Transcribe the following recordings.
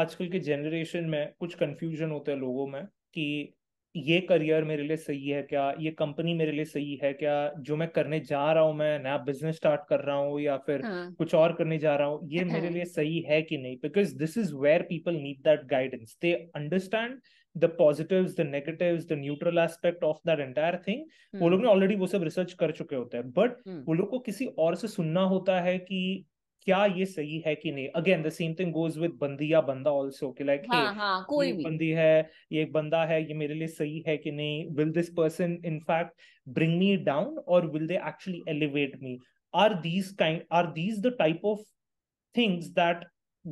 आजकल के जेनरेशन में कुछ कंफ्यूजन होता है लोगों में कि ये करियर मेरे लिए सही है क्या ये कंपनी मेरे लिए सही है क्या जो मैं करने जा रहा हूँ मैं नया बिजनेस स्टार्ट कर रहा हूँ या फिर हाँ. कुछ और करने जा रहा हूँ ये मेरे लिए सही है कि नहीं because this is where people need that guidance they understand the positive the negative the neutral aspect of that entire thing वो हम्म। लोग ने ऑलरेडी वो सब रिसर्च कर चुके होते हैं बट हम्म। वो लोग को किसी और से सुनना होता है कि क्या ये सही है कि नहीं again the same thing goes with बंदी या बंदा ऑल्सो कि लाइक हाँ, हाँ, कोई भी बंदी है ये एक बंदा है ये मेरे लिए सही है कि नहीं will this person in fact bring me down और will they actually elevate me are these kind are these the type of things that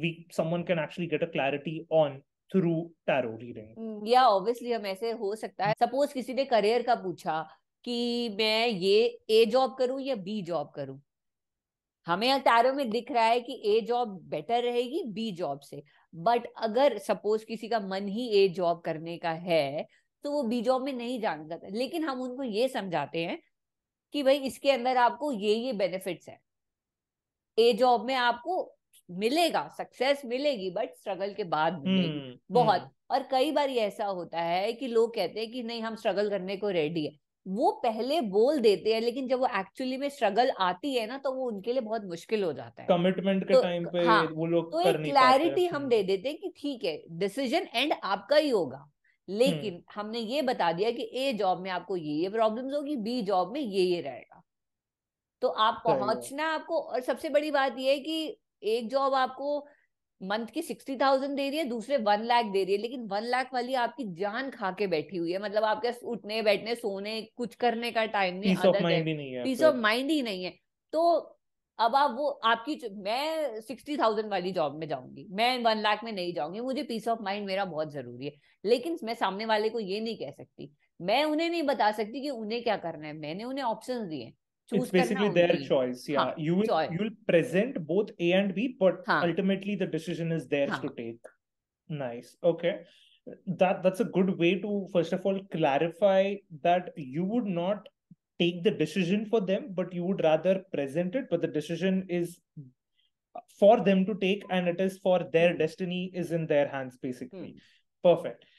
we someone can actually get a clarity on through tarot reading या obviously हम ऐसे हो सकता है suppose किसी ने career का पूछा कि मैं ये ए जॉब करूं या बी जॉब करूं हमें अतारों में दिख रहा है कि ए जॉब बेटर रहेगी बी जॉब से बट अगर सपोज किसी का मन ही ए जॉब करने का है तो वो बी जॉब में नहीं जाना चाहता लेकिन हम उनको ये समझाते हैं कि भाई इसके अंदर आपको ये ये बेनिफिट्स है ए जॉब में आपको मिलेगा सक्सेस मिलेगी बट स्ट्रगल के बाद मिलेगी हम्म, बहुत हम्म। और कई बार ऐसा होता है कि लोग कहते हैं कि नहीं हम स्ट्रगल करने को रेडी है वो पहले बोल देते हैं लेकिन जब वो एक्चुअली में स्ट्रगल आती है ना तो वो उनके लिए बहुत मुश्किल हो जाता है कमिटमेंट के टाइम तो, पे हाँ, वो लोग तो एक क्लैरिटी हम दे देते हैं कि ठीक है डिसीजन एंड आपका ही होगा लेकिन हम्म। हमने ये बता दिया कि ए जॉब में आपको ये ये प्रॉब्लम होगी बी जॉब में ये ये रहेगा तो आप पहुंचना आपको और सबसे बड़ी बात यह है कि एक जॉब आपको मंथ की सिक्सटी थाउजेंड दे रही है दूसरे वन लाख दे रही है लेकिन वन लाख वाली आपकी जान खा के बैठी हुई है मतलब आपके उठने बैठने सोने कुछ करने का टाइम नहीं पीस ऑफ माइंड ही नहीं है तो अब आप वो आपकी मैं सिक्सटी थाउजेंड वाली जॉब में जाऊंगी मैं वन लाख में नहीं जाऊंगी मुझे पीस ऑफ माइंड मेरा बहुत जरूरी है लेकिन मैं सामने वाले को ये नहीं कह सकती मैं उन्हें नहीं बता सकती कि उन्हें क्या करना है मैंने उन्हें ऑप्शन दिए it's basically their choice yeah haan, you will choice. you'll present both a and b but haan. ultimately the decision is theirs to take nice okay that that's a good way to first of all clarify that you would not take the decision for them but you would rather present it but the decision is for them to take and it is for their hmm. destiny is in their hands basically hmm. perfect